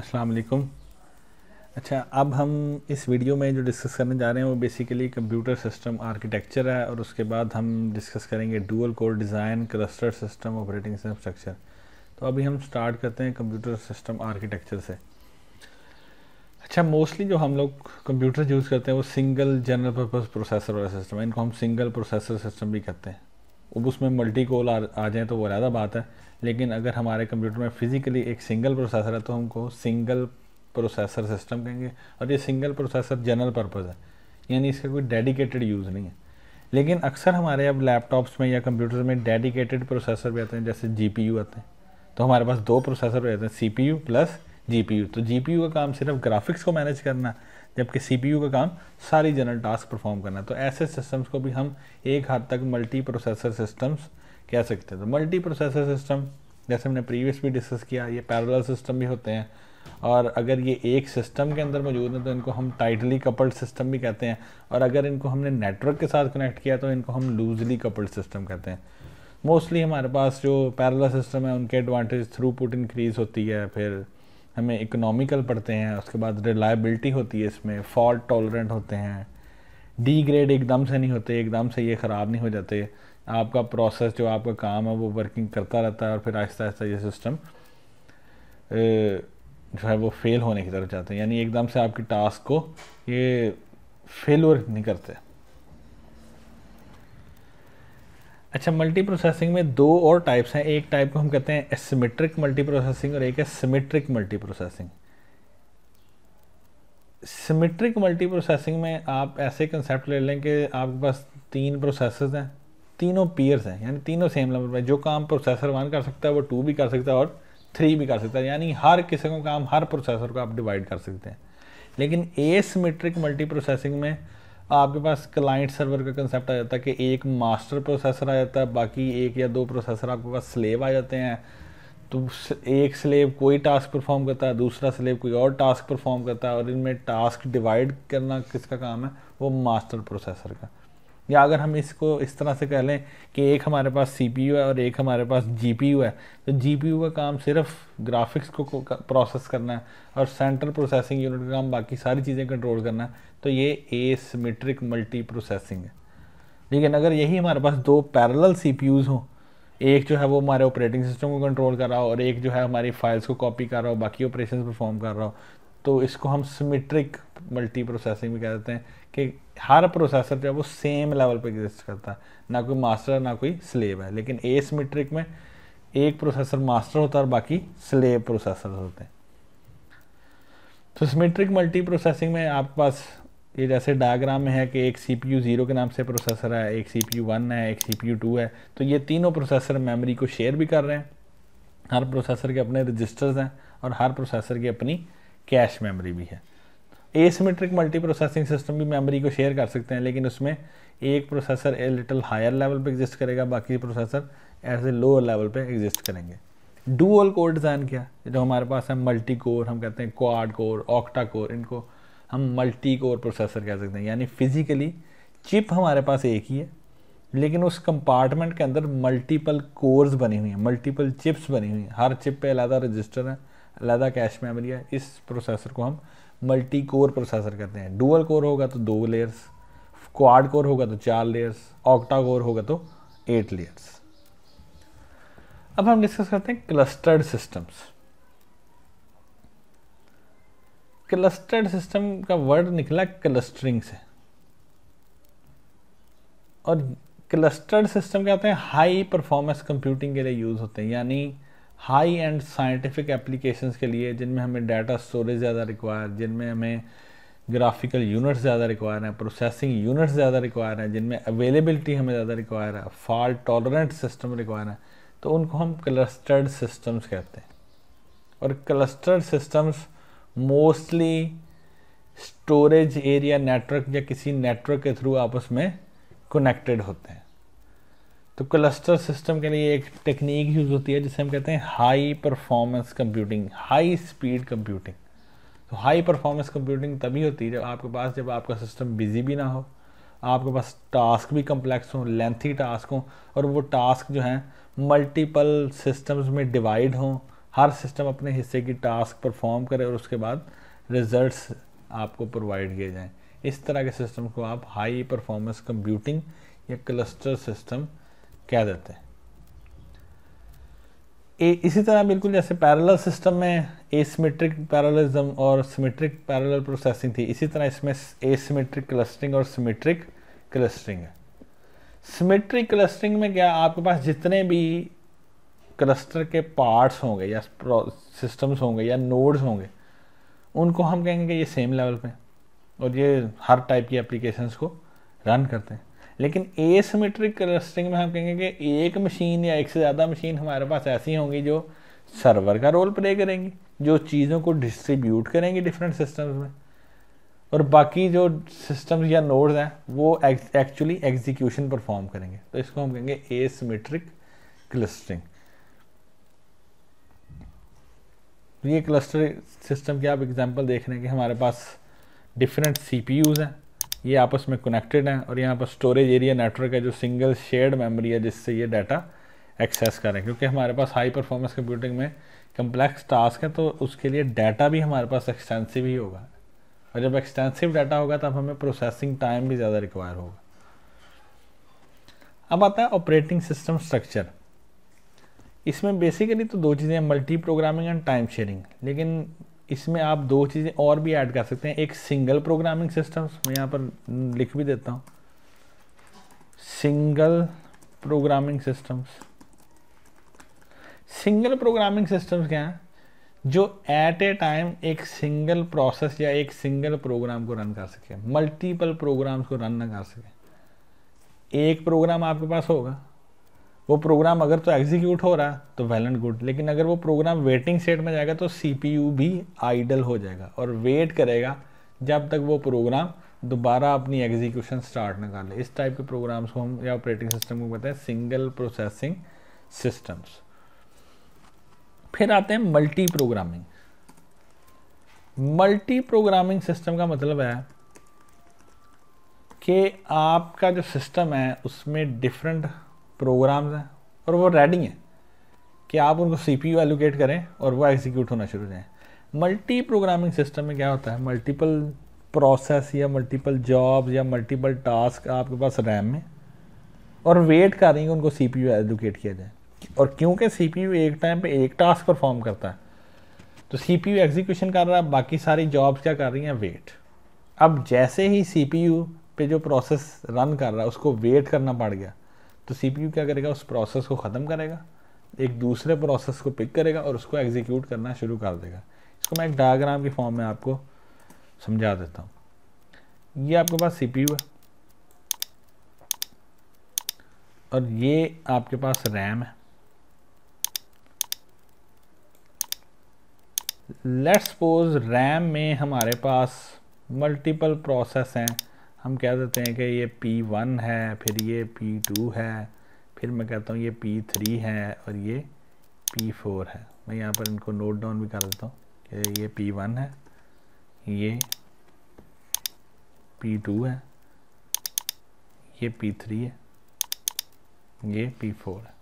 अस्सलाम वालेकुम अच्छा अब हम इस वीडियो में जो डिस्कस करने जा रहे हैं वो बेसिकली कंप्यूटर सिस्टम आर्किटेक्चर है और उसके बाद हम डिस्कस करेंगे dual core design cluster system operating system structure तो अभी हम स्टार्ट करते हैं कंप्यूटर सिस्टम आर्किटेक्चर से अच्छा मोस्टली जो हम लोग कंप्यूटर यूज़ करते हैं वो सिंगल जनरल पर्पज़ प्रोसेसर वाला सिस्टम है इनको हम सिंगल प्रोसेसर सिस्टम भी कहते हैं अब उसमें मल्टी कोल आ, आ जाए तो वो ज़्यादा बात है लेकिन अगर हमारे कंप्यूटर में फिज़िकली एक सिंगल प्रोसेसर है तो हमको सिंगल प्रोसेसर सिस्टम कहेंगे और ये सिंगल प्रोसेसर जनरल पर्पज़ है यानी इसका कोई डेडिकेटेड यूज़ नहीं है लेकिन अक्सर हमारे अब लैपटॉप्स में या कंप्यूटर्स में डेडिकेटेड प्रोसेसर भी आते हैं जैसे जी आते हैं तो हमारे पास दो प्रोसेसर भी जाते हैं सी प्लस जी तो जी का काम सिर्फ ग्राफिक्स को मैनेज करना है जबकि सी का काम सारी जनरल टास्क परफॉर्म करना है तो ऐसे सिस्टम्स को भी हम एक हद तक मल्टी प्रोसेसर सिस्टम्स कह सकते हैं तो मल्टी प्रोसेसर सिस्टम जैसे हमने प्रीवियस भी डिस्कस किया ये पैरल सिस्टम भी होते हैं और अगर ये एक सिस्टम के अंदर मौजूद हैं तो इनको हम टाइटली कपल्ड सिस्टम भी कहते हैं और अगर इनको हमने नेटवर्क के साथ कनेक्ट किया तो इनको हम लूजली कपल्ड सिस्टम कहते हैं मोस्टली हमारे पास जो पैरल सिस्टम है उनके एडवांटेज थ्रू पुट इंक्रीज़ होती है फिर हमें इकोनॉमिकल पढ़ते हैं उसके बाद रिलायबिलिटी होती है इसमें फॉल्ट टॉलरेंट होते हैं डी ग्रेड एकदम से नहीं होते एकदम से ये ख़राब नहीं हो जाते आपका प्रोसेस जो आपका काम है वो वर्किंग करता रहता है और फिर आहिस्ता आहिस्ता ये सिस्टम जो है वो फेल होने की तरफ जाते हैं यानी एकदम से आपकी टास्क को ये फेलर नहीं करते अच्छा मल्टी प्रोसेसिंग में दो और टाइप्स हैं एक टाइप को हम कहते हैं एसिमेट्रिक मल्टी प्रोसेसिंग और एक है symmetric multiprocessing symmetric multiprocessing में आप ऐसे कंसेप्ट ले लें कि आपके पास तीन प्रोसेसर्स हैं तीनों पीयर्स हैं यानी तीनों सेम लेवल पर जो काम प्रोसेसर वन कर सकता है वो टू भी कर सकता है और थ्री भी कर सकता है यानी हर किसी को काम हर प्रोसेसर को आप डिवाइड कर सकते हैं लेकिन ए सिमेट्रिक मल्टी प्रोसेसिंग में आपके पास क्लाइंट सर्वर का कंसेप्ट आ जाता है कि एक मास्टर प्रोसेसर आ जाता है बाकी एक या दो प्रोसेसर आपके पास स्लेव आ जाते हैं तो एक स्लेव कोई टास्क परफॉर्म करता है दूसरा स्लेव कोई और टास्क परफॉर्म करता है और इनमें टास्क डिवाइड करना किसका काम है वो मास्टर प्रोसेसर का या अगर हम इसको इस तरह से कह लें कि एक हमारे पास सी है और एक हमारे पास जी है तो जी का काम सिर्फ ग्राफिक्स को प्रोसेस करना है और सेंट्रल प्रोसेसिंग यूनिट का काम बाकी सारी चीज़ें कंट्रोल करना है तो ये ए सीमेट्रिक मल्टी प्रोसेसिंग है लेकिन अगर यही हमारे पास दो पैरेलल सीपीयूज़ हों एक जो है वो हमारे ऑपरेटिंग सिस्टम को कंट्रोल कर रहा हो और एक जो है हमारी फाइल्स को कॉपी कर रहा हो बाकी ऑपरेशन परफॉर्म कर रहा हो तो इसको हम सिमेट्रिक मल्टी प्रोसेसिंग भी देते हैं कि हर प्रोसेसर जो है वो सेम लेवल पर एग्जिस्ट करता है ना कोई मास्टर ना कोई स्लेब है लेकिन ए सीमेट्रिक में एक प्रोसेसर मास्टर होता है और बाकी स्लेब प्रोसेसर होते हैं तो सिमेट्रिक मल्टी प्रोसेसिंग में आपके पास ये जैसे डायग्राम में है कि एक सी पी यू ज़ीरो के नाम से प्रोसेसर है एक सी पी यू वन है एक सी पी यू टू है तो ये तीनों प्रोसेसर मेमोरी को शेयर भी कर रहे हैं हर प्रोसेसर के अपने रजिस्टर्स हैं और हर प्रोसेसर की अपनी कैश मेमोरी भी है एसमेट्रिक मल्टी प्रोसेसिंग सिस्टम भी मेमोरी को शेयर कर सकते हैं लेकिन उसमें एक processor a little higher level पर एग्जिस्ट करेगा बाकी processor as a lower level पर एग्जिस्ट करेंगे डूअल कोर डिज़ाइन क्या जो हमारे पास है मल्टी कोर हम कहते हैं क्वाड कोर ऑक्टा कोर इनको हम मल्टी कोर प्रोसेसर कह सकते हैं यानी फिज़िकली चिप हमारे पास एक ही है लेकिन उस कंपार्टमेंट के अंदर मल्टीपल कोर्स बनी हुई हैं मल्टीपल चिप्स बनी हुई हैं हर चिप पे अलहदा रजिस्टर है अलहदा कैश मेमोरी है इस प्रोसेसर को हम मल्टी कोर प्रोसेसर कहते हैं डुअल कोर होगा तो दो लेयर्स क्वाड कोर होगा तो चार लेयर्स ऑक्टा कोर होगा तो एट लेयर्स अब हम डिस्कस करते हैं क्लस्टर्ड सिस्टम्स क्लस्टर्ड सिस्टम का वर्ड निकला क्लस्टरिंग से और क्लस्टर्ड सिस्टम क्या होते हैं हाई परफॉर्मेंस कंप्यूटिंग के लिए यूज़ होते हैं यानी हाई एंड साइंटिफिक एप्लीकेशंस के लिए जिनमें हमें डाटा स्टोरेज ज़्यादा रिक्वायर जिनमें हमें ग्राफिकल यूनिट्स ज़्यादा रिक्वायर हैं प्रोसेसिंग यूनिट्स ज़्यादा रिक्वायर हैं जिनमें अवेलेबिलिटी हमें ज़्यादा रिक्वायर है फॉल्ट टॉलरेंट सिस्टम रिक्वायर है तो उनको हम क्लस्टर्ड सिस्टम्स कहते हैं और clustered systems mostly storage area network या किसी नेटवर्क के थ्रू आपस में कनेक्टेड होते हैं तो क्लस्टर सिस्टम के लिए एक टेक्निक यूज़ होती है जिसे हम कहते हैं high performance computing high speed computing तो हाई परफॉर्मेंस कंप्यूटिंग तभी होती है जब आपके पास जब आपका सिस्टम बिजी भी ना हो आपके पास टास्क भी कम्प्लेक्स हों लेंथी टास्क हों और वो टास्क जो हैं मल्टीपल सिस्टम्स में डिवाइड हों हर सिस्टम अपने हिस्से की टास्क परफॉर्म करे और उसके बाद रिजल्ट्स आपको प्रोवाइड किए जाएं इस तरह के सिस्टम को आप हाई परफॉर्मेंस कंप्यूटिंग या क्लस्टर सिस्टम कह देते हैं ए, इसी तरह बिल्कुल जैसे पैरेलल सिस्टम में एसिमेट्रिक पैरेललिज्म और सिमेट्रिक पैरेलल प्रोसेसिंग थी इसी तरह इसमें एसिमेट्रिक क्लस्टरिंग और सिमेट्रिक क्लस्टरिंग है सिमेट्रिक क्लस्टरिंग में क्या आपके पास जितने भी क्लस्टर के पार्ट्स होंगे या सिस्टम्स होंगे या नोड्स होंगे उनको हम कहेंगे कि ये सेम लेवल पे और ये हर टाइप की एप्लीकेशंस को रन करते हैं लेकिन एसमेट्रिक क्लस्टरिंग में हम कहेंगे कि एक मशीन या एक से ज़्यादा मशीन हमारे पास ऐसी होंगी जो सर्वर का रोल प्ले करेंगी जो चीज़ों को डिस्ट्रीब्यूट करेंगी डिफरेंट सिस्टम्स में और बाकी जो सिस्टम्स या नोड्स हैं वो एक्चुअली एग्जीक्यूशन परफॉर्म करेंगे तो इसको हम कहेंगे एसमेट्रिक क्लस्टरिंग तो ये क्लस्टर सिस्टम की आप एग्जांपल देख रहे हैं कि हमारे पास डिफरेंट सी हैं ये आपस में कनेक्टेड हैं और यहाँ पर स्टोरेज एरिया नेटवर्क है जो सिंगल शेयर्ड मेमोरी है जिससे ये डाटा एक्सेस करें क्योंकि हमारे पास हाई परफॉर्मेंस कंप्यूटिंग में कम्प्लेक्स टास्क है तो उसके लिए डाटा भी हमारे पास एक्सटेंसिव ही होगा और जब एक्सटेंसिव डाटा होगा तब हमें प्रोसेसिंग टाइम भी ज़्यादा रिक्वायर होगा अब आता है ऑपरेटिंग सिस्टम स्ट्रक्चर इसमें बेसिकली तो दो चीज़ें multiprogramming and time sharing लेकिन इसमें आप दो चीज़ें और भी ऐड कर सकते हैं एक सिंगल प्रोग्रामिंग सिस्टम्स मैं यहाँ पर लिख भी देता हूँ single programming systems single programming systems क्या हैं जो एट ए टाइम एक सिंगल प्रोसेस या एक सिंगल प्रोग्राम को रन कर सके मल्टीपल प्रोग्राम्स को रन ना कर सके एक प्रोग्राम आपके पास होगा वो प्रोग्राम अगर तो एग्जीक्यूट हो रहा है तो वेल एंड गुड लेकिन अगर वो प्रोग्राम वेटिंग सेट में जाएगा तो सी भी आइडल हो जाएगा और वेट करेगा जब तक वो प्रोग्राम दोबारा अपनी एग्जीक्यूशन स्टार्ट ना कर ले इस टाइप के प्रोग्राम्स को हम या ऑपरेटिंग सिस्टम को कहते हैं सिंगल प्रोसेसिंग सिस्टम्स फिर आते हैं multiprogramming multi programming system का मतलब है कि आपका जो सिस्टम है उसमें डिफरेंट प्रोग्राम्स हैं और वो रेडी हैं कि आप उनको सी पी एलोकेट करें और वो एग्जीक्यूट होना शुरू हो जाए मल्टी प्रोग्रामिंग सिस्टम में क्या होता है मल्टीपल प्रोसेस या मल्टीपल जॉब्स या मल्टीपल टास्क आपके पास रैम में और वेट कर रही है उनको सी पी एलोकेट किया जाए और क्योंकि सी पी एक टाइम पे एक टास्क परफॉर्म करता है तो सी पी एग्जीक्यूशन कर रहा है बाकी सारी जॉब्स क्या कर रही हैं वेट अब जैसे ही सी पी पे जो प्रोसेस रन कर रहा है उसको वेट करना पड़ गया तो सी क्या करेगा उस प्रोसेस को ख़त्म करेगा एक दूसरे प्रोसेस को पिक करेगा और उसको एग्जीक्यूट करना शुरू कर देगा इसको मैं एक डायग्राम के फॉर्म में आपको समझा देता हूँ ये आपके पास सी है और ये आपके पास रैम है लेट्स सपोज रैम में हमारे पास मल्टीपल प्रोसेस हैं हम कह देते हैं कि ये पी वन है फिर ये पी टू है फिर मैं कहता हूँ ये पी थ्री है और ये पी फोर है मैं यहाँ पर इनको नोट डाउन भी कर देता हूँ कि ये पी वन है ये पी टू है ये पी थ्री है ये पी फोर है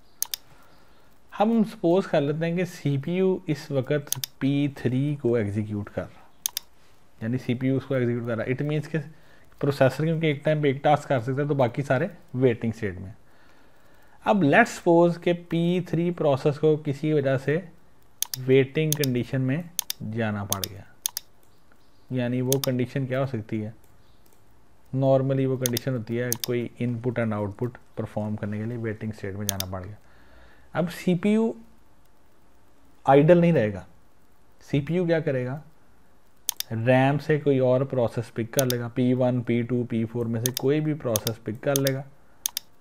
हम सपोज़ कर लेते हैं कि सी इस वक्त पी थ्री को एग्जीक्यूट कर रहा यानी सी उसको एग्जीक्यूट कर रहा इट मीन्स के प्रोसेसर क्योंकि एक टाइम पे एक टास्क कर सकता है तो बाकी सारे वेटिंग स्टेट में अब लेट्स सपोज के P3 प्रोसेस को किसी वजह से वेटिंग कंडीशन में जाना पड़ गया यानी वो कंडीशन क्या हो सकती है नॉर्मली वो कंडीशन होती है कोई इनपुट एंड आउटपुट परफॉर्म करने के लिए वेटिंग स्टेट में जाना पड़ गया अब सीपीयू आइडल नहीं रहेगा सी क्या करेगा रैम से कोई और प्रोसेस पिक कर लेगा P P one two P four में से कोई भी प्रोसेस पिक कर लेगा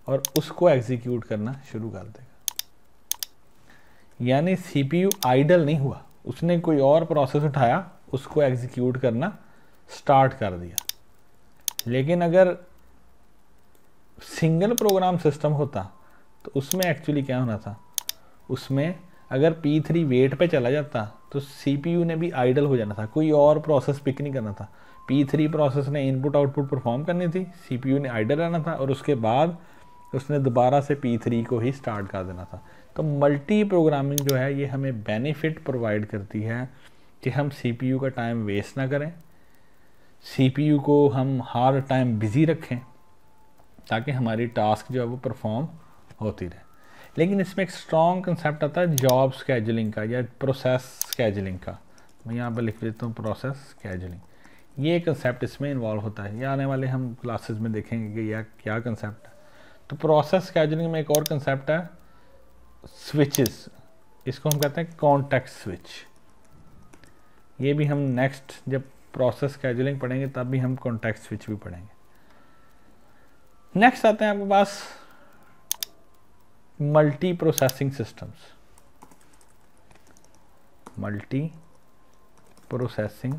और उसको एग्जीक्यूट करना शुरू कर देगा यानी सीपीयू आइडल नहीं हुआ उसने कोई और प्रोसेस उठाया उसको एग्जीक्यूट करना स्टार्ट कर दिया लेकिन अगर सिंगल प्रोग्राम सिस्टम होता तो उसमें एक्चुअली क्या होना था उसमें अगर P3 वेट पे चला जाता तो सी ने भी आइडल हो जाना था कोई और प्रोसेस पिक नहीं करना था पी थ्री प्रोसेस ने इनपुट आउटपुट परफॉर्म करनी थी सी ने आइडल रहना था और उसके बाद उसने दोबारा से पी थ्री को ही स्टार्ट कर देना था तो मल्टी प्रोग्रामिंग जो है ये हमें बेनिफिट प्रोवाइड करती है कि हम सी का टाइम वेस्ट ना करें सी को हम हर टाइम बिज़ी रखें ताकि हमारी टास्क जो है वो परफॉर्म होती रहे लेकिन इसमें एक स्ट्रॉन्ग कंसेप्ट आता है जॉब स्केजुलिंग का या प्रोसेस स्केजलिंग का मैं यहाँ पर लिख देता हूँ प्रोसेस स्केजलिंग ये कंसेप्ट इसमें इन्वॉल्व होता है ये आने वाले हम क्लासेस में देखेंगे कि यह क्या कंसेप्ट है तो प्रोसेस स्केजलिंग में एक और कंसेप्ट है स्विचेस इसको हम कहते हैं कॉन्टेक्ट स्विच ये भी हम नेक्स्ट जब प्रोसेस स्केजलिंग पढ़ेंगे तब भी हम कॉन्टेक्ट स्विच भी पढ़ेंगे नेक्स्ट आते हैं आपके पास multi processing systems multi processing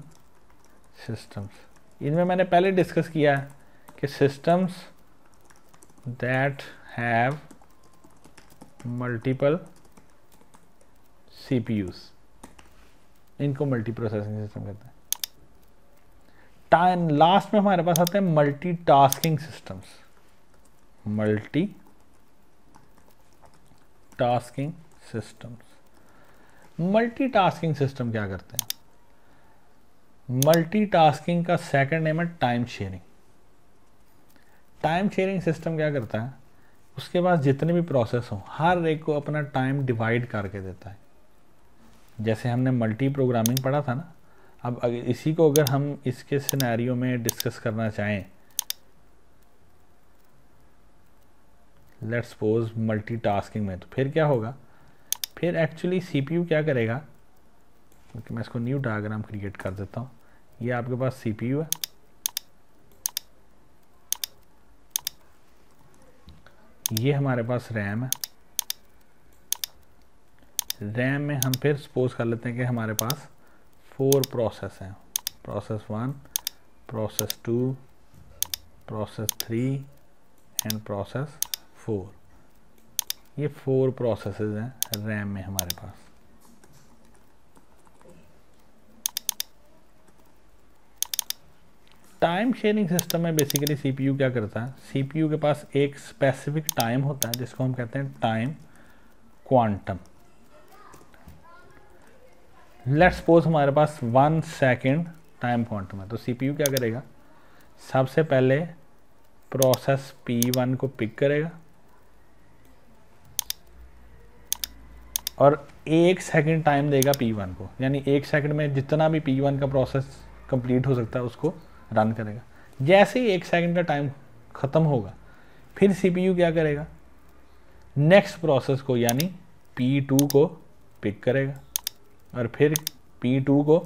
systems इनमें मैंने पहले डिस्कस किया है कि systems that have multiple C इनको मल्टी प्रोसेसिंग सिस्टम कहते हैं टाइम लास्ट में हमारे पास आते हैं multi tasking systems multi tasking systems multitasking system क्या करते हैं मल्टीटास्किंग का सेकंड नेम है time sharing time sharing system क्या करता है उसके पास जितने भी प्रोसेस हो हर एक को अपना टाइम डिवाइड करके देता है जैसे हमने मल्टी प्रोग्रामिंग पढ़ा था ना अब इसी को अगर हम इसके सिनेरियो में डिस्कस करना चाहें लेट्स सपोज मल्टीटास्किंग में तो फिर क्या होगा फिर एक्चुअली सीपीयू क्या करेगा क्योंकि तो मैं इसको न्यू डायग्राम क्रिएट कर देता हूँ ये आपके पास सीपीयू है ये हमारे पास रैम है रैम में हम फिर सपोज कर लेते हैं कि हमारे पास फोर प्रोसेस हैं process one process two process three and process four ये फोर प्रोसेसेस हैं रैम में हमारे पास टाइम शेयरिंग सिस्टम में बेसिकली सीपीयू क्या करता है सीपीयू के पास एक स्पेसिफिक टाइम होता है जिसको हम कहते हैं टाइम क्वांटम लेट्स सपोज हमारे पास वन सेकेंड टाइम क्वांटम है तो सीपीयू क्या करेगा सबसे पहले प्रोसेस पी वन को पिक करेगा और एक सेकंड टाइम देगा पी वन को यानी एक सेकंड में जितना भी पी वन का प्रोसेस कंप्लीट हो सकता है उसको रन करेगा जैसे ही एक सेकंड का टाइम ख़त्म होगा फिर सी क्या करेगा नेक्स्ट प्रोसेस को यानी टू को पिक करेगा और फिर टू को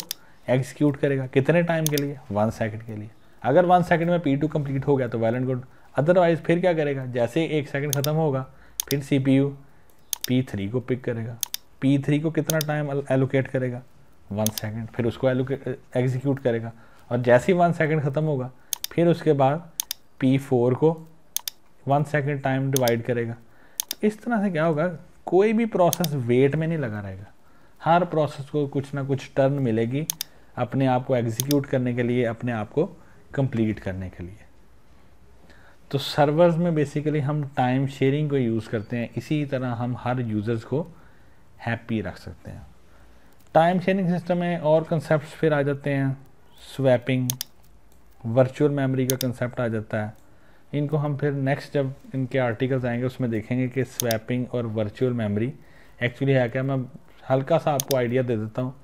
एग्जीक्यूट करेगा कितने टाइम के लिए वन सेकंड के लिए अगर वन सेकंड में P2 कंप्लीट हो गया तो वेल एंड गुड अदरवाइज फिर क्या करेगा जैसे एक सेकंड ख़त्म होगा फिर सीपीयू P3 को पिक करेगा P3 को कितना टाइम एलोकेट करेगा वन सेकेंड फिर उसको एलोकेट एग्जीक्यूट करेगा और जैसे ही वन सेकेंड ख़त्म होगा फिर उसके बाद P4 को वन सेकेंड टाइम डिवाइड करेगा तो इस तरह से क्या होगा कोई भी प्रोसेस वेट में नहीं लगा रहेगा हर प्रोसेस को कुछ ना कुछ टर्न मिलेगी अपने आप को एग्जीक्यूट करने के लिए अपने आप को कंप्लीट करने के लिए तो सर्वर्स में बेसिकली हम टाइम शेयरिंग को यूज़ करते हैं इसी तरह हम हर यूज़र्स को हैप्पी रख सकते हैं टाइम शेयरिंग सिस्टम में और कंसेप्ट फिर आ जाते हैं स्वैपिंग वर्चुअल मेमोरी का कंसेप्ट आ जाता है इनको हम फिर नेक्स्ट जब इनके आर्टिकल्स आएंगे उसमें देखेंगे कि स्वैपिंग और वर्चुअल मेमोरी एक्चुअली है क्या मैं हल्का सा आपको आइडिया दे देता हूँ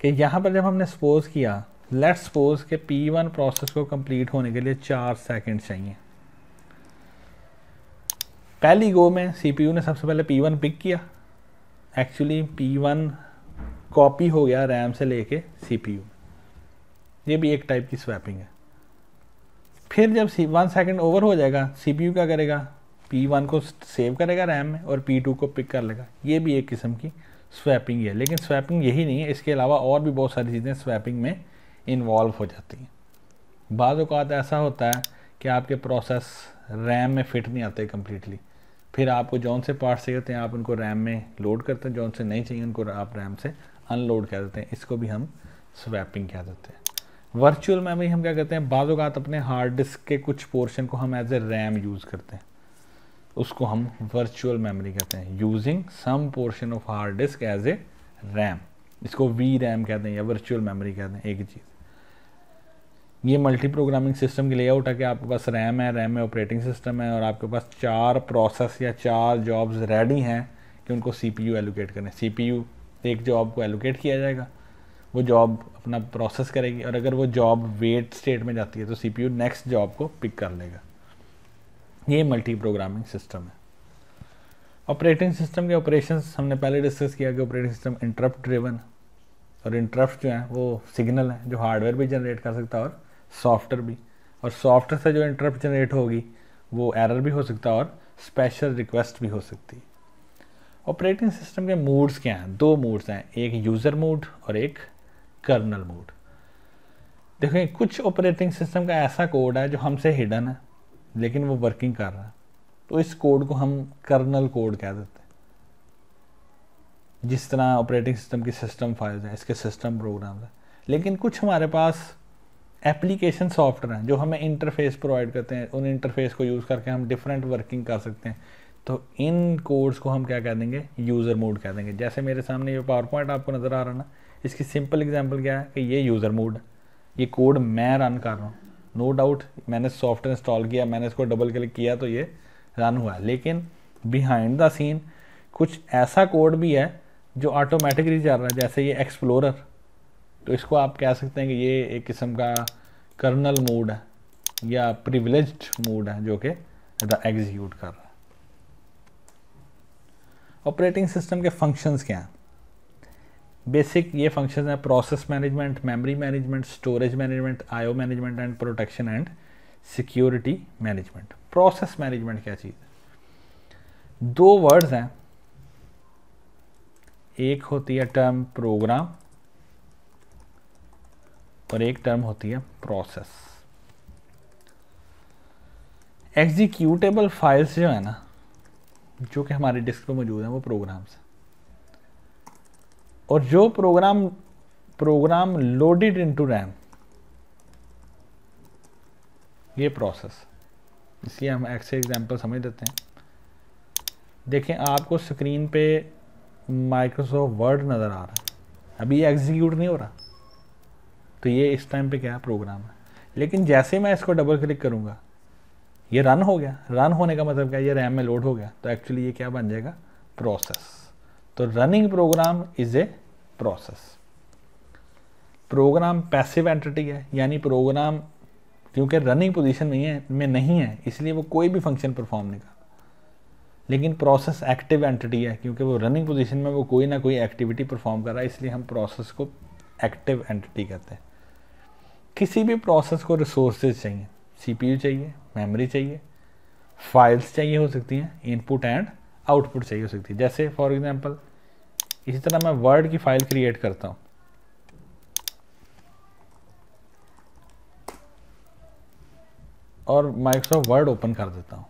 कि यहाँ पर जब हमने सपोज़ किया लेट्स सपोज के पी वन प्रोसेस को कंप्लीट होने के लिए चार सेकंड चाहिए पहली गो में सीपीयू ने सबसे पहले पी वन पिक किया एक्चुअली पी वन कॉपी हो गया रैम से लेके सीपीयू ये भी एक टाइप की स्वैपिंग है फिर जब सी वन सेकेंड ओवर हो जाएगा सीपीयू क्या करेगा पी वन को सेव करेगा रैम में और पी टू को पिक कर लेगा ये भी एक किस्म की स्वैपिंग है लेकिन स्वैपिंग यही नहीं है इसके अलावा और भी बहुत सारी चीज़ें स्वैपिंग में इन्वॉल्व हो जाती हैं बाज़ात ऐसा होता है कि आपके प्रोसेस रैम में फ़िट नहीं आते कम्प्लीटली फिर आपको जौन से पार्ट चाहिए होते हैं आप उनको रैम में लोड करते हैं जौन से नहीं चाहिए उनको आप रैम से अनलोड कर देते हैं इसको भी हम स्वैपिंग कह देते हैं वर्चुअल मेमोरी हम क्या करते हैं अवत अपने हार्ड डिस्क के कुछ पोर्शन को हम एज ए रैम यूज़ करते हैं उसको हम वर्चुअल मेमोरी कहते हैं using some portion of hard disk as a RAM इसको वी रैम कहते हैं या वर्चुअल मेमोरी कहते हैं एक ही चीज़ ये मल्टी प्रोग्रामिंग सिस्टम लिए लेआउट है कि आपके पास रैम है रैम में ऑपरेटिंग सिस्टम है और आपके पास चार प्रोसेस या चार जॉब्स रेडी हैं कि उनको सी पी यू एलोकेट करें सी पी यू एक जॉब को एलोकेट किया जाएगा वो जॉब अपना प्रोसेस करेगी और अगर वो जॉब वेट स्टेट में जाती है तो C P U next job को पिक कर लेगा ये मल्टी प्रोग्रामिंग सिस्टम है ऑपरेटिंग सिस्टम के ऑपरेशन हमने पहले डिस्कस किया कि ऑपरेटिंग सिस्टम इंटरप्ट ड्रिवन और इंटरप्ट जो है वो सिग्नल है जो हार्डवेयर भी जनरेट कर सकता है और सॉफ्टवेयर भी और सॉफ्टवेयर से जो इंटरप्ट जनरेट होगी वो एरर भी हो सकता है और स्पेशल रिक्वेस्ट भी हो सकती है ऑपरेटिंग सिस्टम के मूड्स क्या हैं दो मूड्स हैं एक यूज़र मूड और एक कर्नल मूड देखें कुछ ऑपरेटिंग सिस्टम का ऐसा कोड है जो हमसे हिडन है लेकिन वो वर्किंग कर रहा है तो इस कोड को हम कर्नल कोड कह देते हैं जिस तरह ऑपरेटिंग सिस्टम की सिस्टम फाइल्स हैं इसके सिस्टम प्रोग्राम्स हैं लेकिन कुछ हमारे पास एप्लीकेशन सॉफ्टवेयर हैं जो हमें इंटरफेस प्रोवाइड करते हैं उन इंटरफेस को यूज़ करके हम डिफरेंट वर्किंग कर सकते हैं तो इन कोड्स को हम क्या कह देंगे यूज़र मोड कह देंगे जैसे मेरे सामने ये पावर पॉइंट आपको नज़र आ रहा है ना इसकी सिंपल एग्जांपल क्या है कि ये यूज़र मोड ये कोड मैं रन कर रहा हूँ नो डाउट मैंने सॉफ्टवेयर इंस्टॉल किया मैंने इसको डबल क्लिक किया तो ये रन हुआ लेकिन बिहाइंड द सीन कुछ ऐसा कोड भी है जो ऑटोमेटिकली चल रहा है जैसे ये एक्सप्लोरर तो इसको आप कह सकते हैं कि ये एक किस्म का कर्नल मोड है या प्रिविलेज मोड है जो कि एग्जीक्यूट कर रहा है ऑपरेटिंग सिस्टम के फंक्शंस क्या हैं बेसिक ये फंक्शन हैं process management memory management storage management IO management and protection and security management process management क्या चीज़ है दो वर्ड्स हैं एक होती है टर्म प्रोग्राम और एक टर्म होती है प्रोसेस एग्जीक्यूटेबल फाइल्स जो है ना जो कि हमारे डिस्क पर मौजूद हैं वो प्रोग्राम्स हैं और जो program program loaded into RAM ये प्रोसेस इसलिए हम एक्स एग्जाम्पल समझ देते हैं देखें आपको स्क्रीन पे माइक्रोसॉफ्ट वर्ड नज़र आ रहा है अभी एग्जीक्यूट नहीं हो रहा तो ये इस टाइम पे क्या है प्रोग्राम है लेकिन जैसे मैं इसको डबल क्लिक करूँगा ये रन हो गया रन होने का मतलब क्या ये रैम में लोड हो गया तो एक्चुअली ये क्या बन जाएगा प्रोसेस तो running program is a process program passive entity है यानी प्रोग्राम क्योंकि रनिंग पोजीशन में है में नहीं है इसलिए वो कोई भी फंक्शन परफॉर्म नहीं कर लेकिन प्रोसेस एक्टिव एंटिटी है क्योंकि वो रनिंग पोजीशन में वो कोई ना कोई एक्टिविटी परफॉर्म कर रहा है इसलिए हम प्रोसेस को एक्टिव एंटिटी कहते हैं किसी भी प्रोसेस को रिसोर्सेज चाहिए सी चाहिए मेमोरी चाहिए फाइल्स चाहिए हो सकती हैं इनपुट एंड आउटपुट चाहिए हो सकती है जैसे फॉर एग्जांपल इसी तरह मैं वर्ड की फाइल क्रिएट करता हूँ और माइक्रोसॉफ्ट वर्ड ओपन कर देता हूँ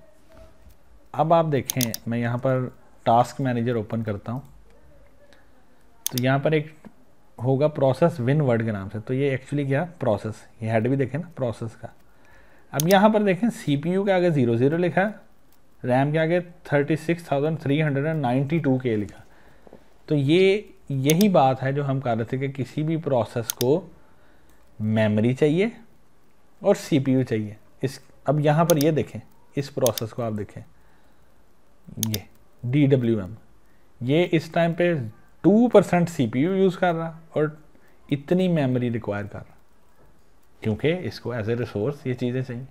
अब आप देखें मैं यहाँ पर टास्क मैनेजर ओपन करता हूँ तो यहाँ पर एक होगा प्रोसेस विन वर्ड के नाम से तो ये एक्चुअली क्या प्रोसेस ये हेड भी देखें ना प्रोसेस का अब यहाँ पर देखें सी पी यू के आगे ज़ीरो ज़ीरो लिखा है रैम के आगे thirty six thousand three hundred and ninety two K लिखा तो ये यही बात है जो हम कह रहे थे कि किसी भी प्रोसेस को मेमोरी चाहिए और सी पी यू चाहिए इस अब यहाँ पर ये देखें इस प्रोसेस को आप देखें ये डी डब्ल्यू एम ये इस टाइम पे two percent C P U use कर रहा और इतनी मेमोरी रिक्वायर कर रहा क्योंकि इसको एज ए रिसोर्स ये चीज़ें चाहिए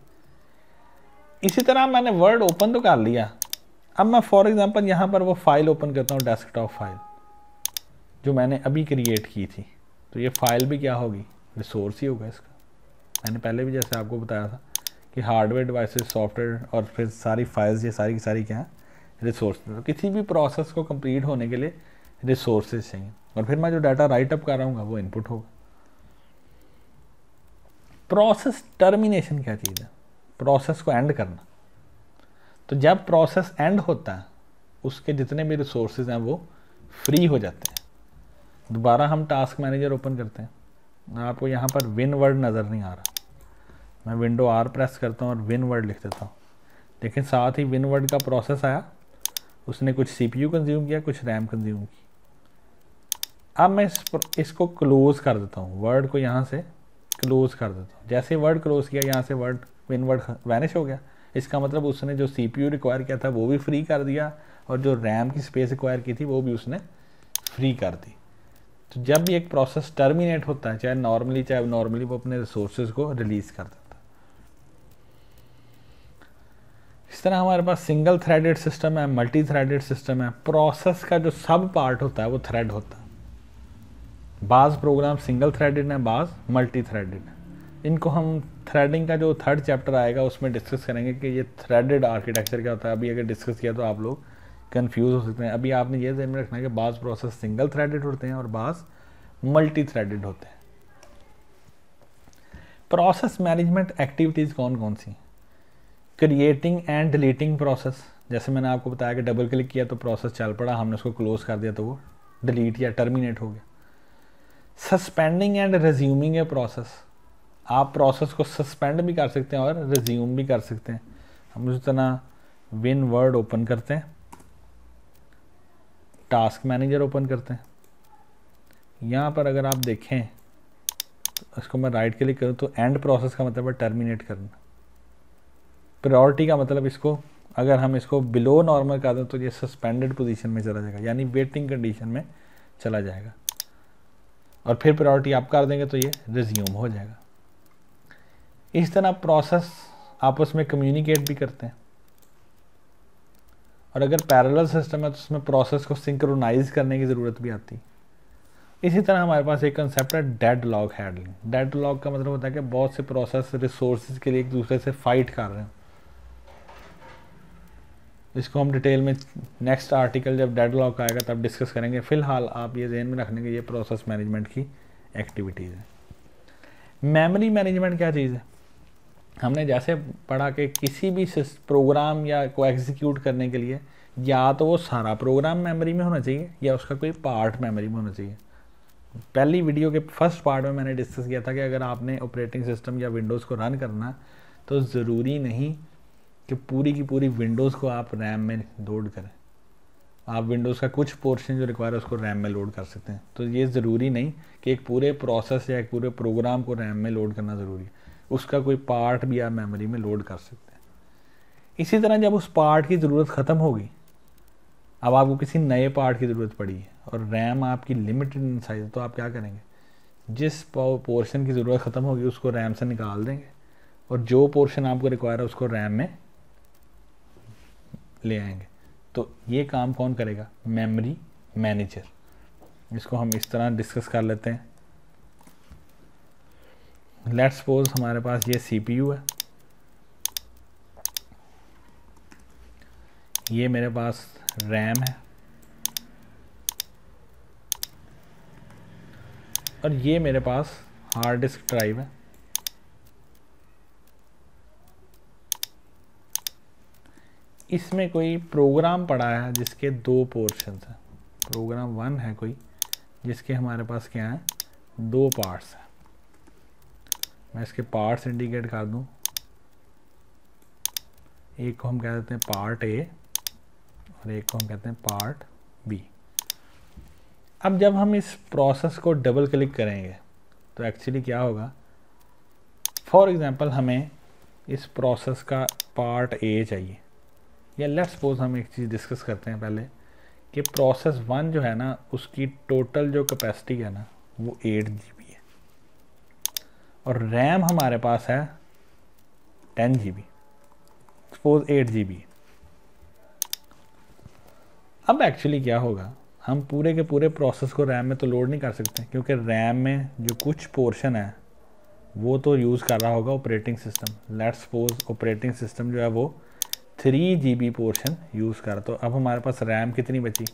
इसी तरह मैंने वर्ड ओपन तो कर लिया अब मैं फॉर एग्ज़ाम्पल यहाँ पर वो फ़ाइल ओपन करता हूँ डेस्कटॉप फाइल जो मैंने अभी क्रिएट की थी तो ये फ़ाइल भी क्या होगी रिसोर्स ही होगा इसका मैंने पहले भी जैसे आपको बताया था कि हार्डवेयर डिवाइसेस सॉफ्टवेयर और फिर सारी फाइल्स ये सारी की सारी क्या है रिसोर्स तो किसी भी प्रोसेस को कंप्लीट होने के लिए रिसोर्सेज चाहिए और फिर मैं जो डाटा राइटअप हूँ वो इनपुट होगा प्रोसेस टर्मिनेशन क्या चीज़ है प्रोसेस को एंड करना तो जब प्रोसेस एंड होता है उसके जितने भी रिसोर्सेज हैं वो फ्री हो जाते हैं दोबारा हम टास्क मैनेजर ओपन करते हैं आपको यहाँ पर विन वर्ड नज़र नहीं आ रहा मैं विंडो आर प्रेस करता हूँ और विन वर्ड लिख देता हूँ लेकिन साथ ही विन वर्ड का प्रोसेस आया उसने कुछ सीपीयू कंज्यूम किया कुछ रैम कंज्यूम की अब मैं इस, इसको क्लोज़ कर देता हूँ वर्ड को यहाँ से क्लोज़ कर देता हूँ जैसे वर्ड क्लोज़ किया यहाँ से वर्ड विन वर्ड वैनिश हो गया इसका मतलब उसने जो सी रिक्वायर किया था वो भी फ्री कर दिया और जो रैम की स्पेस रिक्वायर की थी वो भी उसने फ्री कर दी तो जब भी एक प्रोसेस टर्मिनेट होता है चाहे नॉर्मली चाहे नॉर्मली वो अपने रिसोर्सेज को रिलीज़ कर देता इस तरह हमारे पास सिंगल थ्रेडेड सिस्टम है मल्टी थ्रेडेड सिस्टम है प्रोसेस का जो सब पार्ट होता है वो थ्रेड होता है बाज़ प्रोग्राम सिंगल थ्रेडेड हैं बाज़ मल्टी थ्रेडेड हैं इनको हम थ्रेडिंग का जो थर्ड चैप्टर आएगा उसमें डिस्कस करेंगे कि ये थ्रेडेड आर्किटेक्चर क्या होता है अभी अगर डिस्कस किया तो आप लोग कन्फ्यूज़ हो सकते हैं अभी आपने ये जहन में रखना है कि बाज़ प्रोसेस सिंगल थ्रेडेड होते हैं और बाज़ मल्टी थ्रेडेड होते हैं प्रोसेस मैनेजमेंट एक्टिविटीज़ कौन कौन सी क्रिएटिंग एंड डिलीटिंग प्रोसेस जैसे मैंने आपको बताया कि डबल क्लिक किया तो प्रोसेस चल पड़ा हमने उसको क्लोज़ कर दिया तो वो डिलीट या टर्मिनेट हो गया suspending and resuming a process आप प्रोसेस को सस्पेंड भी कर सकते हैं और रिज्यूम भी कर सकते हैं हम उस तरह विन वर्ड ओपन करते हैं टास्क मैनेजर ओपन करते हैं यहाँ पर अगर आप देखें तो इसको मैं राइट क्लिक करूँ तो एंड प्रोसेस का मतलब है टर्मिनेट करना प्रायोरिटी का मतलब इसको अगर हम इसको बिलो नॉर्मल कर दें तो ये सस्पेंडेड पोजीशन में चला जाएगा यानी वेटिंग कंडीशन में चला जाएगा और फिर प्रायोरिटी आप कर देंगे तो ये रिज्यूम हो जाएगा इस तरह प्रोसेस आपस में कम्युनिकेट भी करते हैं और अगर पैरल सिस्टम है तो उसमें प्रोसेस को सिंक्रोनाइज करने की ज़रूरत भी आती इसी तरह हमारे पास एक कंसेप्ट है deadlock handling deadlock का मतलब होता है कि बहुत से प्रोसेस रिसोर्स के लिए एक दूसरे से फाइट कर रहे हैं इसको हम डिटेल में नेक्स्ट आर्टिकल जब डेड लॉक आएगा तब डिस्कस करेंगे फ़िलहाल आप ये जहन में रख लेंगे ये प्रोसेस मैनेजमेंट की एक्टिविटीज़ है मेमोरी मैनेजमेंट क्या चीज़ है हमने जैसे पढ़ा कि किसी भी प्रोग्राम या को एग्जीक्यूट करने के लिए या तो वो सारा प्रोग्राम मेमोरी में होना चाहिए या उसका कोई पार्ट मेमोरी में होना चाहिए पहली वीडियो के फर्स्ट पार्ट में मैंने डिस्कस किया था कि अगर आपने ऑपरेटिंग सिस्टम या विंडोज़ को रन करना तो ज़रूरी नहीं कि पूरी की पूरी विंडोज़ को आप रैम में लोड करें आप विंडोज़ का कुछ पोर्शन जो रिक्वायर है उसको रैम में लोड कर सकते हैं तो ये ज़रूरी नहीं कि एक पूरे प्रोसेस या एक पूरे प्रोग्राम को रैम में लोड करना ज़रूरी है उसका कोई पार्ट भी आप मेमोरी में लोड कर सकते हैं इसी तरह जब उस पार्ट की ज़रूरत ख़त्म होगी अब आपको किसी नए पार्ट की ज़रूरत पड़ी है और रैम आपकी लिमिटेड साइज़ है तो आप क्या करेंगे जिस पोर्शन की ज़रूरत ख़त्म होगी उसको रैम से निकाल देंगे और जो पोर्शन आपको रिक्वायर है उसको रैम में ले आएंगे तो ये काम कौन करेगा मेमोरी मैनेजर इसको हम इस तरह डिस्कस कर लेते हैं लेट्स सपोज हमारे पास ये सीपीयू है ये मेरे पास रैम है और ये मेरे पास हार्ड डिस्क ड्राइव है इसमें कोई प्रोग्राम पड़ा है जिसके दो पोर्शन हैं प्रोग्राम वन है कोई जिसके हमारे पास क्या है दो पार्ट्स हैं मैं इसके पार्ट्स इंडिकेट कर दूं एक को हम कह देते हैं पार्ट ए और एक को हम कहते हैं पार्ट बी अब जब हम इस प्रोसेस को डबल क्लिक करेंगे तो एक्चुअली क्या होगा फॉर एग्ज़ाम्पल हमें इस प्रोसेस का पार्ट ए चाहिए या लेट्स सपोज हम एक चीज़ डिस्कस करते हैं पहले कि प्रोसेस वन जो है ना उसकी टोटल जो कैपेसिटी है ना वो एट जी है और रैम हमारे पास है ten G B suppose eight G B अब एक्चुअली क्या होगा हम पूरे के पूरे प्रोसेस को रैम में तो लोड नहीं कर सकते क्योंकि रैम में जो कुछ पोर्शन है वो तो यूज़ कर रहा होगा operating system let's suppose operating system जो है वो three G B portion use कर तो अब हमारे पास रैम कितनी बची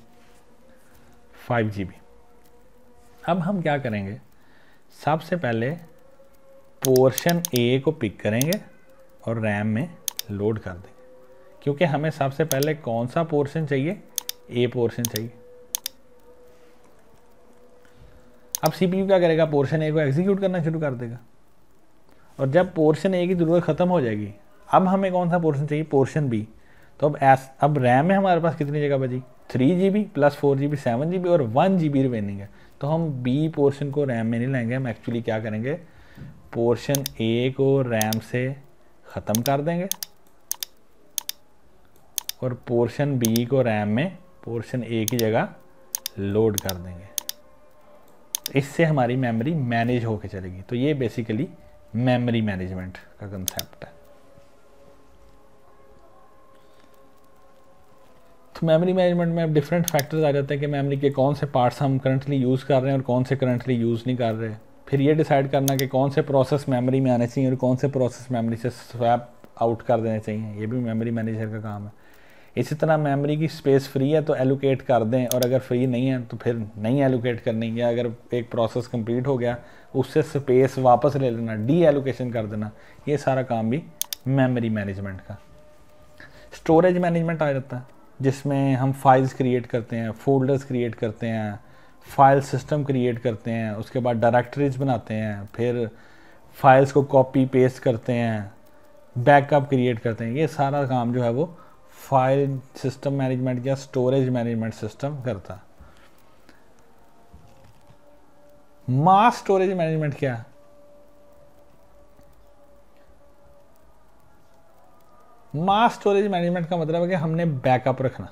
फाइव जी बी अब हम क्या करेंगे सबसे पहले पोर्शन ए को पिक करेंगे और रैम में लोड कर देंगे क्योंकि हमें सबसे पहले कौन सा पोर्शन चाहिए ए पोर्शन चाहिए अब सीपीयू क्या करेगा पोर्शन ए को एग्जीक्यूट करना शुरू कर देगा और जब पोर्शन ए की ज़रूरत ख़त्म हो जाएगी अब हमें कौन सा पोर्शन चाहिए पोर्शन बी तो अब एस अब रैम है हमारे पास कितनी जगह बची three G B plus four G B seven G B और वन जी बी रिमेनिंग है तो हम बी पोर्शन को रैम में नहीं लाएंगे हम एक्चुअली क्या करेंगे पोर्शन ए को रैम से ख़त्म कर देंगे और पोर्शन बी को रैम में पोर्शन ए की जगह लोड कर देंगे इससे हमारी मेमोरी मैनेज होके चलेगी तो ये बेसिकली मेमोरी मैनेजमेंट का कंसेप्ट है तो मेमोरी मैनेजमेंट में अब डिफरेंट फैक्टर्स आ जाते हैं कि मेमोरी के कौन से पार्ट्स हम करंटली यूज़ कर रहे हैं और कौन से करंटली यूज़ नहीं कर रहे फिर ये डिसाइड करना कि कौन से प्रोसेस मेमोरी में आने चाहिए और कौन से प्रोसेस मेमोरी से स्वैप आउट कर देने चाहिए ये भी मेमोरी मैनेजर का काम है इसी तरह मेमोरी की स्पेस फ्री है तो एलोकेट कर दें और अगर फ्री नहीं है तो फिर नहीं एलोकेट करनी या अगर एक प्रोसेस कंप्लीट हो गया उससे स्पेस वापस ले लेना डी एलोकेशन कर देना ये सारा काम भी मेमोरी मैनेजमेंट का स्टोरेज मैनेजमेंट आ जाता है जिसमें हम फाइल्स क्रिएट करते हैं फोल्डर्स क्रिएट करते हैं फाइल सिस्टम क्रिएट करते हैं उसके बाद डायरेक्टरीज बनाते हैं फिर फाइल्स को कॉपी पेस्ट करते हैं बैकअप क्रिएट करते हैं ये सारा काम जो है वो फाइल सिस्टम मैनेजमेंट या स्टोरेज मैनेजमेंट सिस्टम करता मास स्टोरेज मैनेजमेंट क्या मास स्टोरेज मैनेजमेंट का मतलब है कि हमने बैकअप रखना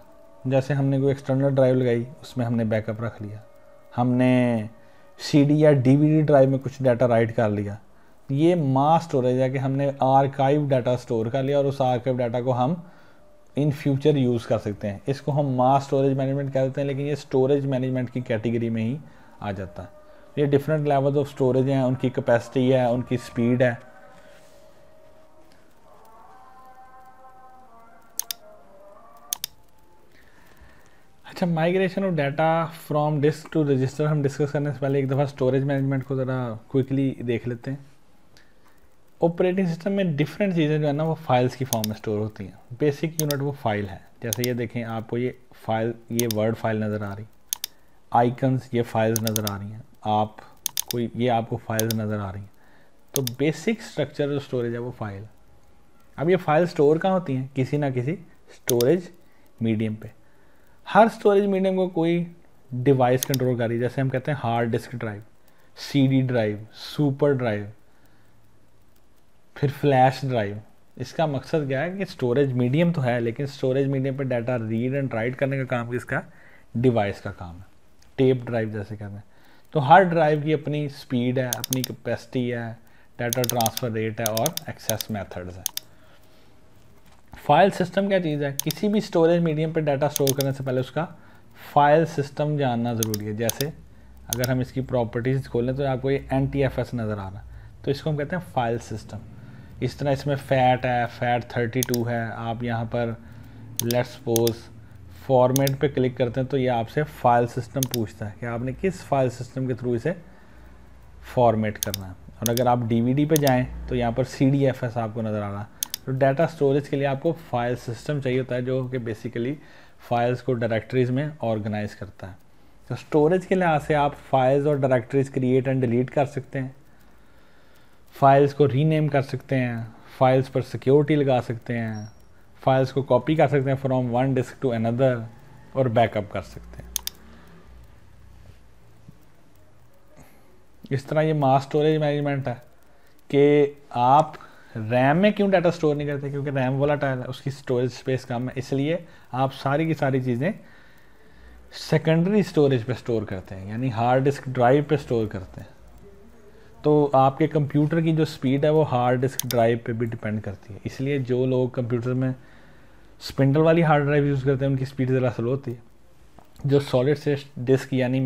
जैसे हमने कोई एक्सटर्नल ड्राइव लगाई उसमें हमने बैकअप रख लिया हमने सी या डी ड्राइव में कुछ डाटा राइट कर लिया ये मास स्टोरेज है कि हमने आर्काइव डाटा स्टोर कर लिया और उस आर्काइव डाटा को हम इन फ्यूचर यूज़ कर सकते हैं इसको हम मास स्टोरेज मैनेजमेंट कह देते हैं लेकिन ये स्टोरेज मैनेजमेंट की कैटेगरी में ही आ जाता है ये डिफरेंट लेवल्स ऑफ स्टोरेज हैं उनकी कैपेसिटी है उनकी स्पीड है अच्छा migration of data from disk to register हम डिस्कस करने से पहले एक दफ़ा स्टोरेज मैनेजमेंट को ज़रा क्विकली देख लेते हैं ऑपरेटिंग सिस्टम में डिफरेंट चीज़ें जो है ना वो फाइल्स की फॉर्म में स्टोर होती हैं बेसिक यूनिट वो फाइल है जैसे ये देखें आपको ये फाइल ये वर्ड फाइल नज़र आ रही आइकन्स ये फाइल्स नज़र आ रही हैं आप कोई ये आपको फाइल्स नज़र आ रही हैं तो बेसिक स्ट्रक्चर जो स्टोरेज है वो फाइल अब ये फाइल स्टोर कहाँ होती हैं किसी ना किसी स्टोरेज मीडियम पर हर स्टोरेज मीडियम को कोई डिवाइस कंट्रोल कर रही है जैसे हम कहते हैं hard disk drive CD drive super drive फिर फ्लैश ड्राइव इसका मकसद क्या है कि स्टोरेज मीडियम तो है लेकिन स्टोरेज मीडियम पर डाटा रीड एंड राइट करने का काम किसका डिवाइस का काम है टेप ड्राइव जैसे कहते हैं तो हर ड्राइव की अपनी स्पीड है अपनी कैपेसिटी है डाटा ट्रांसफ़र रेट है और एक्सेस मेथड्स है फाइल सिस्टम क्या चीज़ है किसी भी स्टोरेज मीडियम पर डाटा स्टोर करने से पहले उसका फाइल सिस्टम जानना ज़रूरी है जैसे अगर हम इसकी प्रॉपर्टीज़ खोलें तो आपको ये एन टी एफ एस नज़र आ रहा है तो इसको हम कहते हैं फाइल सिस्टम इस तरह इसमें फैट है फैट थर्टी टू है आप यहाँ पर लेट्स पोज फॉर्मेट पे क्लिक करते हैं तो ये आपसे फाइल सिस्टम पूछता है कि आपने किस फाइल सिस्टम के थ्रू इसे फॉर्मेट करना है और अगर आप डीवीडी पे जाएं तो यहाँ पर सी डी एफ एस आपको नज़र आ रहा है तो डाटा स्टोरेज के लिए आपको फाइल सिस्टम चाहिए होता है जो कि बेसिकली फाइल्स को डायरेक्टरीज में ऑर्गेनाइज करता है तो स्टोरेज के लिहाज से आप फाइल्स और डायरेक्टरीज क्रिएट एंड डिलीट कर सकते हैं फाइल्स को रीनेम कर सकते हैं फाइल्स पर सिक्योरिटी लगा सकते हैं फाइल्स को कॉपी कर सकते हैं from one disk to another और बैकअप कर सकते हैं इस तरह ये मास स्टोरेज मैनेजमेंट है कि आप रैम में क्यों डाटा स्टोर नहीं करते क्योंकि रैम वाला टाइल है उसकी स्टोरेज स्पेस कम है इसलिए आप सारी की सारी चीज़ें सेकेंडरी स्टोरेज पे स्टोर करते हैं यानी हार्ड डिस्क ड्राइव पे स्टोर करते हैं तो आपके कंप्यूटर की जो स्पीड है वो हार्ड डिस्क ड्राइव पे भी डिपेंड करती है इसलिए जो लोग कंप्यूटर में स्पिंडल वाली हार्ड ड्राइव यूज़ करते हैं उनकी स्पीड ज़रा स्लो होती है जो सॉलिड स्टेट डिस्क यानी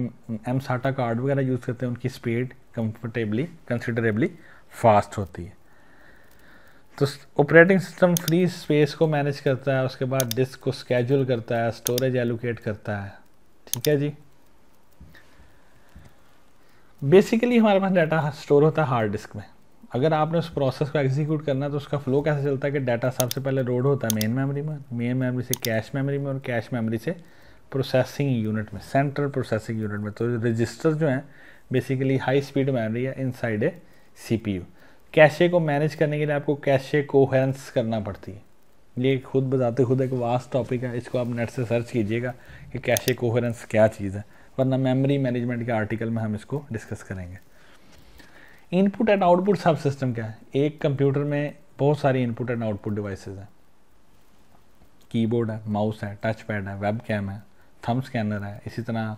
एम साटा कार्ड वगैरह यूज़ करते हैं उनकी स्पीड कंफर्टेबली कंसिडरेबली फास्ट होती है तो ऑपरेटिंग सिस्टम फ्री स्पेस को मैनेज करता है उसके बाद डिस्क को स्केड्यूल करता है स्टोरेज एलोकेट करता है ठीक है जी बेसिकली हमारे पास डाटा स्टोर होता है हार्ड डिस्क में अगर आपने उस प्रोसेस को एग्जीक्यूट करना है तो उसका फ्लो कैसे चलता है कि डाटा सबसे पहले रोड होता है मेन मेमोरी में मेन मेमोरी से कैश मेमोरी में और कैश मेमोरी से प्रोसेसिंग यूनिट में सेंट्रल प्रोसेसिंग यूनिट में तो रजिस्टर जो हैं बेसिकली हाई स्पीड मेमोरी है inside a C P U cache को मैनेज करने के लिए आपको कैशे कोहेरेंस करना पड़ती है ये खुद बताते खुद एक वास्ट टॉपिक है इसको आप नेट से सर्च कीजिएगा कि कैशे कोहेरेंस क्या चीज़ है वरना मेमोरी मैनेजमेंट के आर्टिकल में हम इसको डिस्कस करेंगे input and output sub system क्या है एक कंप्यूटर में बहुत सारी इनपुट एंड आउटपुट डिवाइसेज हैं कीबोर्ड है माउस है टच पैड है वेब कैम है थम स्कैनर है इसी तरह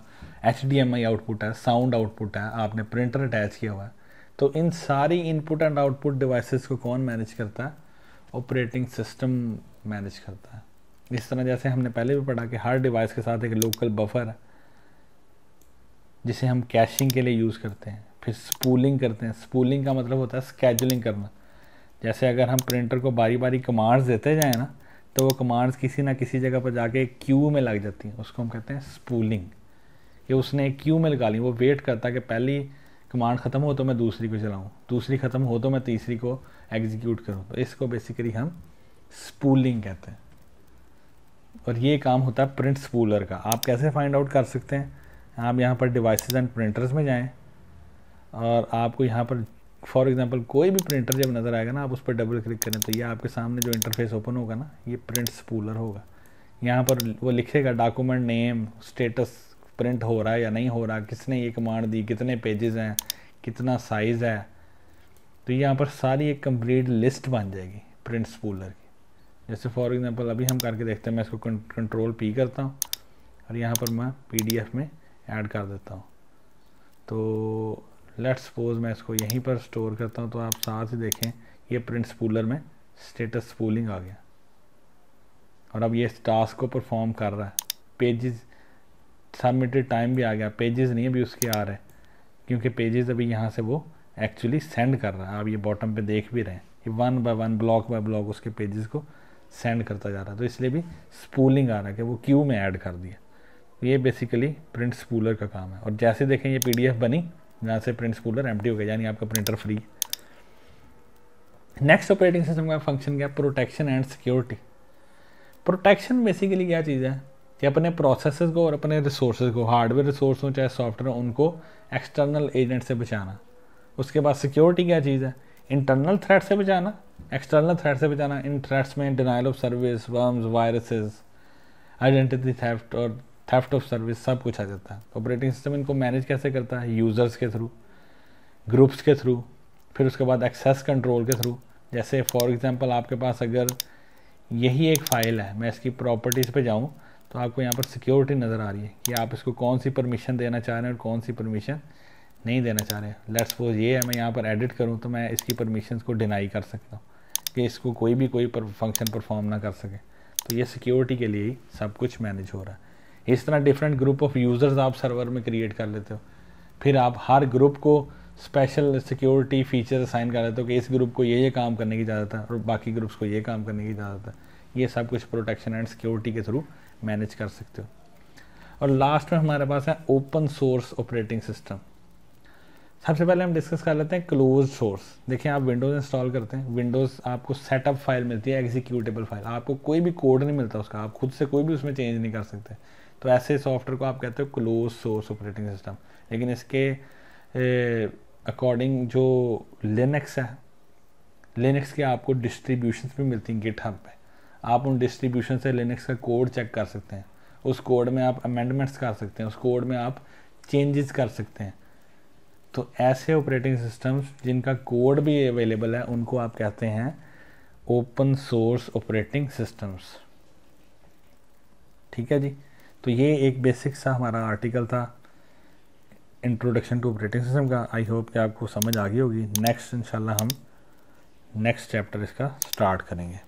एच आउटपुट है साउंड आउटपुट है आपने प्रिंटर अटैच किया हुआ है तो इन सारी इनपुट एंड आउटपुट डिवाइसेस को कौन मैनेज करता है ऑपरेटिंग सिस्टम मैनेज करता है इस तरह जैसे हमने पहले भी पढ़ा कि हर डिवाइस के साथ एक लोकल बफर है जिसे हम कैशिंग के लिए यूज़ करते हैं फिर स्पूलिंग करते हैं स्पूलिंग का मतलब होता है स्केजुलिंग करना जैसे अगर हम प्रिंटर को बारी बारी कमांड्स देते जाएँ ना तो वो कमांड्स किसी ना किसी जगह पर जाके क्यू में लग जाती हैं उसको हम कहते हैं स्पूलिंग ये उसने क्यू में लगा ली वो वेट करता कि पहली कमांड ख़त्म हो तो मैं दूसरी को चलाऊँ दूसरी ख़त्म हो तो मैं तीसरी को एग्जीक्यूट करूँ तो इसको बेसिकली हम स्पूलिंग कहते हैं और ये काम होता है प्रिंट स्पूलर का आप कैसे फाइंड आउट कर सकते हैं आप यहाँ पर डिवाइसेस एंड प्रिंटर्स में जाएं और आपको यहाँ पर फॉर एग्ज़ाम्पल कोई भी प्रिंटर जब नज़र आएगा ना आप उस पर डबल क्लिक करें तो ये आपके सामने जो इंटरफेस ओपन होगा ना ये प्रिंट स्पूलर होगा यहाँ पर वो लिखेगा डॉक्यूमेंट नेम स्टेटस प्रिंट हो रहा है या नहीं हो रहा किसने ये कमांड दी कितने पेजेस हैं कितना साइज़ है तो यहाँ पर सारी एक कंप्लीट लिस्ट बन जाएगी प्रिंट स्पूलर की जैसे फॉर एग्जांपल अभी हम करके देखते हैं मैं इसको कंट्रोल पी करता हूँ और यहाँ पर मैं पीडीएफ में ऐड कर देता हूँ तो लेट्स सपोज मैं इसको यहीं पर स्टोर करता हूँ तो आप साथ ही देखें ये प्रिंट स्पूलर में स्टेटस स्पूलिंग आ गया और अब ये इस टास्क को परफॉर्म कर रहा है पेजेस सबमिटेड टाइम भी आ गया पेजेस नहीं अभी उसके आ रहे हैं क्योंकि पेजेस अभी यहाँ से वो एक्चुअली सेंड कर रहा है आप ये बॉटम पे देख भी रहे हैं ये one by one block by block उसके पेजेस को सेंड करता जा रहा है तो इसलिए भी स्पूलिंग आ रहा है कि वो क्यू में ऐड कर दिया ये बेसिकली प्रिंट स्पूलर का काम है और जैसे देखें ये पी बनी यहाँ से प्रिंट स्पूलर एम हो गया यानी आपका प्रिंटर फ्री है नेक्स्ट ऑपरेटिंग सिस्टम का फंक्शन क्या protection and security protection basically क्या चीज़ है कि अपने प्रोसेस को और अपने रिसोर्सेज को हार्डवेयर रिसोर्स हो चाहे सॉफ्टवेयर उनको एक्सटर्नल एजेंट से बचाना उसके बाद सिक्योरिटी क्या चीज़ है इंटरनल थ्रेट से बचाना एक्सटर्नल थ्रेट से बचाना इन थ्रेट्स में denial of service worms viruses identity theft और थेफ्ट ऑफ सर्विस सब कुछ आ जाता है ऑपरेटिंग सिस्टम इनको मैनेज कैसे करता है यूज़र्स के थ्रू ग्रुप्स के थ्रू फिर उसके बाद एक्सेस कंट्रोल के थ्रू जैसे फॉर एग्ज़ाम्पल आपके पास अगर यही एक फ़ाइल है मैं इसकी प्रॉपर्टीज़ पे जाऊँ तो आपको यहाँ पर सिक्योरिटी नज़र आ रही है कि आप इसको कौन सी परमिशन देना चाह रहे हैं और कौन सी परमिशन नहीं देना चाह रहे हैं लेट्स सपोज ये है मैं यहाँ पर एडिट करूँ तो मैं इसकी परमिशन को डिनाई कर सकता हूँ कि इसको कोई भी कोई पर, फंक्शन परफॉर्म ना कर सके तो ये सिक्योरिटी के लिए ही सब कुछ मैनेज हो रहा है इस तरह डिफरेंट ग्रुप ऑफ यूज़र्स आप सर्वर में क्रिएट कर लेते हो फिर आप हर ग्रुप को स्पेशल सिक्योरिटी फीचर असाइन कर लेते हो कि इस ग्रुप को ये ये काम करने की इजाज़त है और बाकी ग्रुप्स को ये काम करने की इजाज़त है ये सब कुछ प्रोटेक्शन एंड सिक्योरिटी के थ्रू मैनेज कर सकते हो और लास्ट में हमारे पास है ओपन सोर्स ऑपरेटिंग सिस्टम सबसे पहले हम डिस्कस कर लेते हैं क्लोज सोर्स देखिए आप विंडोज़ इंस्टॉल करते हैं विंडोज़ आपको सेटअप फाइल मिलती है एग्जीक्यूटेबल फाइल आपको कोई भी कोड नहीं मिलता उसका आप खुद से कोई भी उसमें चेंज नहीं कर सकते तो ऐसे सॉफ्टवेयर को आप कहते हो क्लोज सोर्स ऑपरेटिंग सिस्टम लेकिन इसके अकॉर्डिंग जो लिनक्स है लिनक्स के आपको डिस्ट्रीब्यूशन भी मिलती हैं गिट पे आप उन डिस्ट्रीब्यूशन से लिनक्स का कोड चेक कर सकते हैं उस कोड में आप अमेंडमेंट्स कर सकते हैं उस कोड में आप चेंजेस कर सकते हैं तो ऐसे ऑपरेटिंग सिस्टम्स जिनका कोड भी अवेलेबल है उनको आप कहते हैं ओपन सोर्स ऑपरेटिंग सिस्टम्स ठीक है जी तो ये एक बेसिक सा हमारा आर्टिकल था इंट्रोडक्शन टू ऑपरेटिंग सिस्टम का आई होप कि आपको समझ आ गई होगी नेक्स्ट इंशाल्लाह हम नेक्स्ट चैप्टर इसका स्टार्ट करेंगे